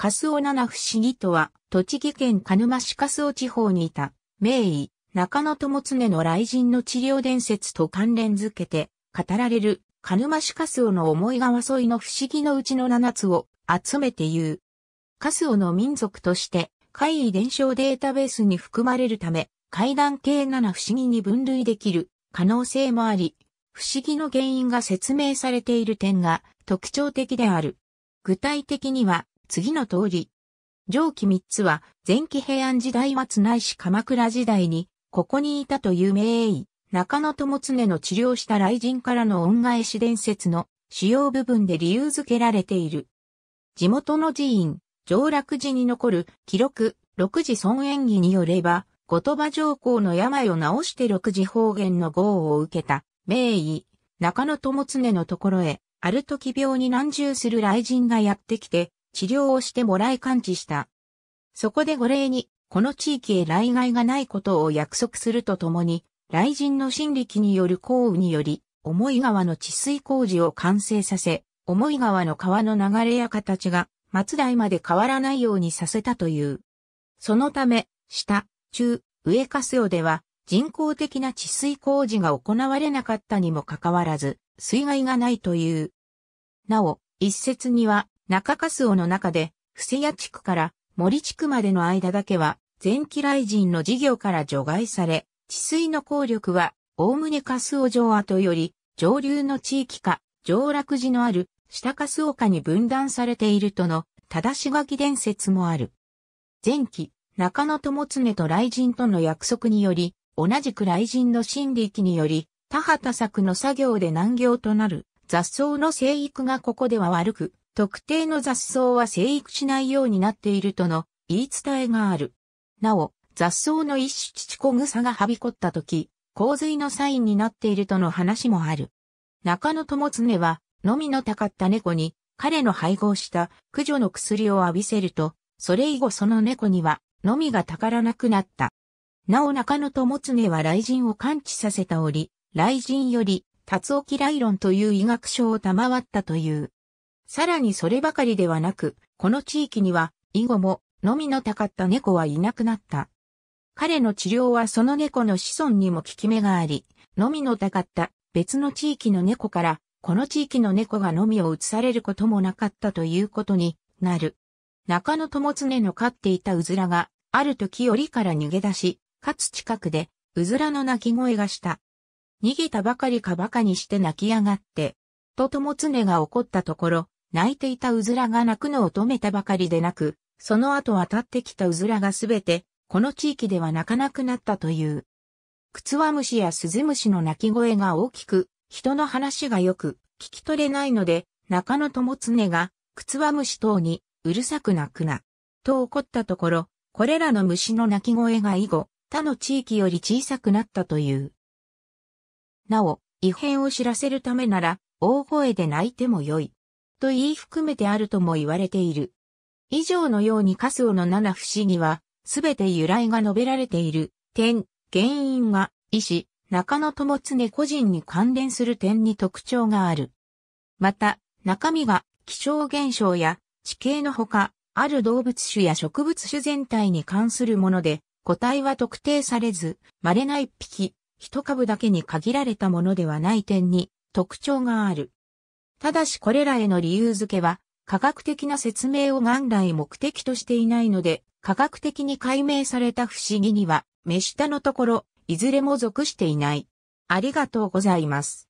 カスオ七不思議とは、栃木県鹿沼市カスオ地方にいた、名医、中野友恒の雷神の治療伝説と関連づけて、語られる、鹿沼市カスオの思い川沿いの不思議のうちの七つを集めて言う。カスオの民族として、怪異伝承データベースに含まれるため、階段系七不思議に分類できる可能性もあり、不思議の原因が説明されている点が特徴的である。具体的には、次の通り。上記三つは、前期平安時代末ないし鎌倉時代に、ここにいたという名医、中野智常の治療した雷神からの恩返し伝説の主要部分で理由付けられている。地元の寺院、上洛寺に残る記録、六次尊演儀によれば、後鳥羽上皇の病を治して六次方言の号を受けた、名医、中野智常のところへ、ある時病に難重する雷神がやってきて、治療をしてもらい感知した。そこで御礼に、この地域へ来害がないことを約束するとともに、雷神の神力による降雨により、重井川の治水工事を完成させ、重井川の川の流れや形が松代まで変わらないようにさせたという。そのため、下、中、上すよでは人工的な治水工事が行われなかったにもかかわらず、水害がないという。なお、一説には中カスオの中で、伏せ谷地区から森地区までの間だけは、前期雷神の事業から除外され、治水の効力は、おおむねカスオ城跡より、上流の地域か、上落寺のある、下カスオ下に分断されているとの、正し書き伝説もある。前期、中野友常と雷神との約束により、同じく雷神の心理域により、田畑作の作業で難行となる雑草の生育がここでは悪く、特定の雑草は生育しないようになっているとの言い伝えがある。なお、雑草の一種乳子草がはびこった時、洪水のサインになっているとの話もある。中野友恒は、のみのたかった猫に、彼の配合した駆除の薬を浴びせると、それ以後その猫には、のみがたからなくなった。なお中野友恒は雷神を感知させた折、雷神より、達沖雷論という医学書を賜ったという。さらにそればかりではなく、この地域には、以後も、のみのたかった猫はいなくなった。彼の治療はその猫の子孫にも効き目があり、のみのたかった別の地域の猫から、この地域の猫がのみを移されることもなかったということになる。中野友常の飼っていたうずらが、ある時檻から逃げ出し、かつ近くで、うずらの鳴き声がした。逃げたばかりかばかにして泣き上がって、と友常が怒ったところ、泣いていたうずらが泣くのを止めたばかりでなく、その後渡ってきたうずらがすべて、この地域では泣かなくなったという。クツワムシやスズムシの鳴き声が大きく、人の話がよく聞き取れないので、中野友常が、クツワムシ等に、うるさく泣くな、と怒ったところ、これらの虫の鳴き声が以後、他の地域より小さくなったという。なお、異変を知らせるためなら、大声で泣いてもよい。と言い含めてあるとも言われている。以上のようにカスオの七不思議は、すべて由来が述べられている点、原因が、医師、中野智常個人に関連する点に特徴がある。また、中身が気象現象や地形のほか、ある動物種や植物種全体に関するもので、個体は特定されず、稀な一匹、一株だけに限られたものではない点に特徴がある。ただしこれらへの理由付けは、科学的な説明を元来目的としていないので、科学的に解明された不思議には、目下のところ、いずれも属していない。ありがとうございます。